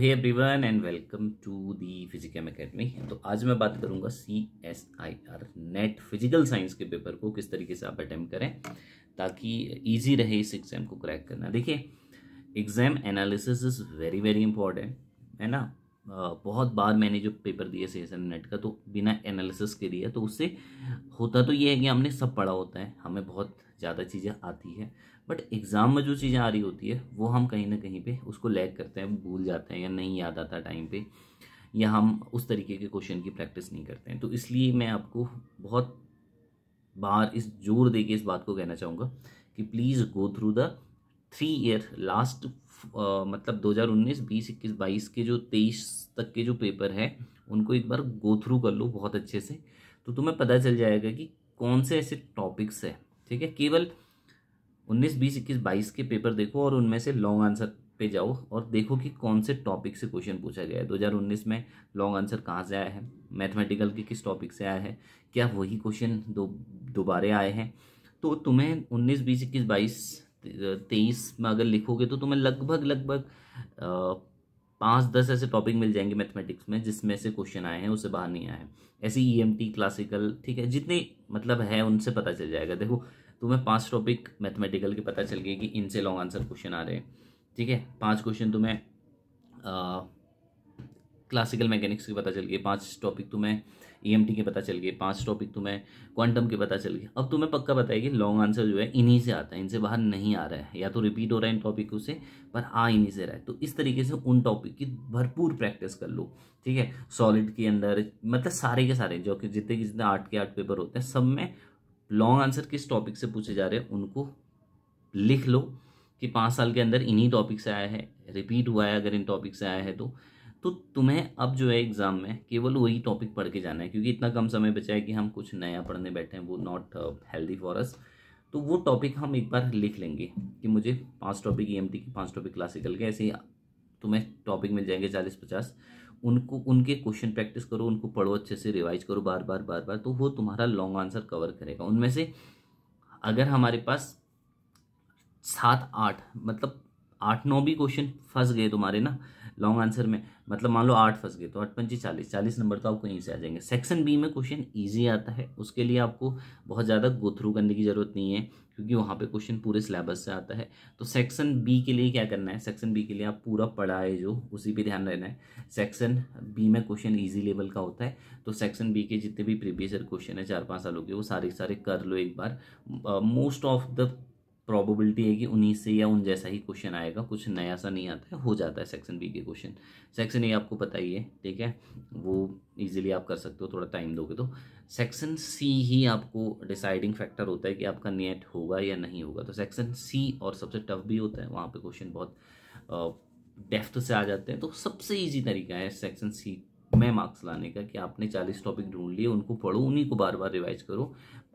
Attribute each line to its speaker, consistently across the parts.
Speaker 1: hey everyone and welcome to the Physicum academy तो आज मैं बात करूंगा C S I R NET physical science के पेपर को किस तरीके से आप अटैम्प्ट करें ताकि ईजी रहे इस एग्ज़ाम को क्रैक करना देखिए exam analysis is very very important है ना बहुत बार मैंने जो पेपर दिया सी एस नेट का तो बिना एनालिसिस के दिया तो उससे होता तो ये है कि हमने सब पढ़ा होता है हमें बहुत ज़्यादा चीज़ें आती है बट एग्ज़ाम में जो चीज़ें आ रही होती है वो हम कहीं ना कहीं पे उसको लैग करते हैं भूल जाते हैं या नहीं याद आता टाइम पे या हम उस तरीके के क्वेश्चन की प्रैक्टिस नहीं करते हैं तो इसलिए मैं आपको बहुत बार इस जोर दे के इस बात को कहना चाहूँगा कि please go through the three year last मतलब 2019 20 21 बाईस के जो 23 तक के जो पेपर हैं उनको एक बार गो थ्रू कर लो बहुत अच्छे से तो तुम्हें पता चल जाएगा कि कौन से ऐसे टॉपिक्स हैं ठीक है केवल 19 20 21 22 के पेपर देखो और उनमें से लॉन्ग आंसर पे जाओ और देखो कि कौन से टॉपिक से क्वेश्चन पूछा गया है 2019 में लॉन्ग आंसर कहाँ से आया है मैथमेटिकल के किस टॉपिक से आया है क्या वही क्वेश्चन दो दोबारे आए हैं तो तुम्हें 19 20 21 22 तेईस में अगर लिखोगे तो तुम्हें लगभग लगभग पाँच दस ऐसे टॉपिक मिल जाएंगे मैथमेटिक्स में जिसमें से क्वेश्चन आए हैं उसे बाहर नहीं आए हैं ऐसे ई क्लासिकल e ठीक है जितने मतलब है उनसे पता चल जाएगा देखो तुम्हें पांच टॉपिक मैथमेटिकल के पता चल गए कि इनसे लॉन्ग आंसर क्वेश्चन आ रहे हैं ठीक है पांच क्वेश्चन तुम्हें क्लासिकल मैकेनिक्स e के पता चल गए पाँच टॉपिक तुम्हें ई के पता चल गए पाँच टॉपिक तुम्हें क्वांटम के पता चल गए अब तुम्हें पक्का पता है कि लॉन्ग आंसर जो है इन्हीं से आता है इनसे बाहर नहीं आ रहा है या तो रिपीट हो रहा है इन टॉपिकों से पर आ इन्हीं से रहा है तो इस तरीके से उन टॉपिक की भरपूर प्रैक्टिस कर लो ठीक है सॉलिड के अंदर मतलब सारे के सारे जो कि जितने के जितने आठ के आठ पेपर होते हैं सब में लॉन्ग आंसर किस टॉपिक से पूछे जा रहे हैं उनको लिख लो कि पाँच साल के अंदर इन्हीं टॉपिक से आया है रिपीट हुआ है अगर इन टॉपिक से आया है तो तो तुम्हें अब जो है एग्ज़ाम में केवल वही टॉपिक पढ़ के जाना है क्योंकि इतना कम समय बचा है कि हम कुछ नया पढ़ने बैठे हैं वो नॉट हेल्दी फॉर अस तो वो टॉपिक हम एक बार लिख लेंगे कि मुझे पांच टॉपिक ई एम टी के पांच टॉपिक क्लासिकल के ऐसे ही तुम्हें टॉपिक मिल जाएंगे चालीस पचास उनको उनके क्वेश्चन प्रैक्टिस करो उनको पढ़ो अच्छे से रिवाइज करो बार बार बार बार तो वो तुम्हारा लॉन्ग आंसर कवर करेगा उनमें से अगर हमारे पास सात आठ मतलब आठ नौ भी क्वेश्चन फंस गए तुम्हारे ना लॉन्ग आंसर में मतलब मान लो आठ फंस गए तो आठ पंची चालीस चालीस नंबर तो आपको यहीं से आ जाएंगे सेक्शन बी में क्वेश्चन ईजी आता है उसके लिए आपको बहुत ज़्यादा गो थ्रू करने की ज़रूरत नहीं है क्योंकि वहाँ पर क्वेश्चन पूरे सिलेबस से आता है तो सेक्शन बी के लिए क्या करना है सेक्शन बी के लिए आप पूरा पढ़ा है जो उसी पर ध्यान रहना है सेक्शन बी में क्वेश्चन ईजी लेवल का होता है तो सेक्शन बी के जितने भी प्रीवियस ईयर क्वेश्चन है चार पाँच सालों के वो सारे सारे कर लो एक बार मोस्ट ऑफ द प्रोबेबिलिटी है कि उन्नीस से या उन जैसा ही क्वेश्चन आएगा कुछ नया सा नहीं आता है हो जाता है सेक्शन बी के क्वेश्चन सेक्शन ए आपको पता ही है ठीक है वो इजीली आप कर सकते हो थोड़ा टाइम दोगे तो सेक्शन सी ही आपको डिसाइडिंग फैक्टर होता है कि आपका नेट होगा या नहीं होगा तो सेक्शन सी और सबसे टफ भी होता है वहाँ पर क्वेश्चन बहुत डेफ्थ से आ जाते हैं तो सबसे ईजी तरीका है सेक्शन सी में मार्क्स लाने का कि आपने 40 टॉपिक ढूंढ लिए उनको पढ़ो उन्हीं को बार बार रिवाइज करो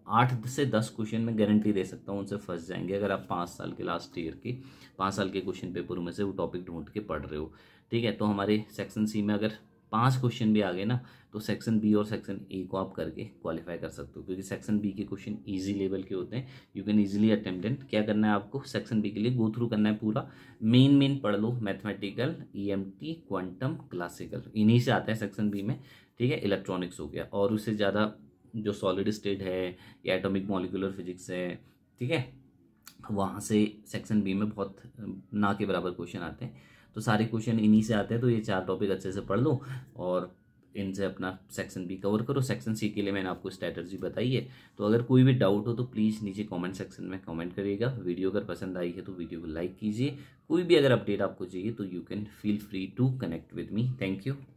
Speaker 1: आठ से दस क्वेश्चन में गारंटी दे सकता हूँ उनसे फंस जाएंगे अगर आप पाँच साल के लास्ट ईयर के पाँच साल के क्वेश्चन पेपर में से वो टॉपिक ढूंढ के पढ़ रहे हो ठीक है तो हमारे सेक्शन सी में अगर पांच क्वेश्चन भी आ गए ना तो सेक्शन बी और सेक्शन ए को आप करके क्वालिफाई कर सकते हो क्योंकि सेक्शन बी के क्वेश्चन इजी लेवल के होते हैं यू कैन इजीली अटेम्प्टेंट क्या करना है आपको सेक्शन बी के लिए गो थ्रू करना है पूरा मेन मेन पढ़ लो मैथमेटिकल ईएमटी क्वांटम क्लासिकल इन्हीं से आते हैं सेक्शन बी में ठीक है इलेक्ट्रॉनिक्स हो गया और उससे ज़्यादा जो सॉलिड स्टेट है या एटॉमिक मॉलिकुलर फिजिक्स है ठीक है वहाँ से सेक्शन बी में बहुत ना के बराबर क्वेश्चन आते हैं तो सारे क्वेश्चन इन्हीं से आते हैं तो ये चार टॉपिक अच्छे से पढ़ लो और इनसे अपना सेक्शन बी कवर करो सेक्शन सी के लिए मैंने आपको स्ट्रैटर्जी बताई है तो अगर कोई भी डाउट हो तो प्लीज़ नीचे कमेंट सेक्शन में कमेंट करिएगा वीडियो अगर पसंद आई है तो वीडियो को लाइक कीजिए कोई भी अगर अपडेट आपको चाहिए तो you can feel free to connect with me thank you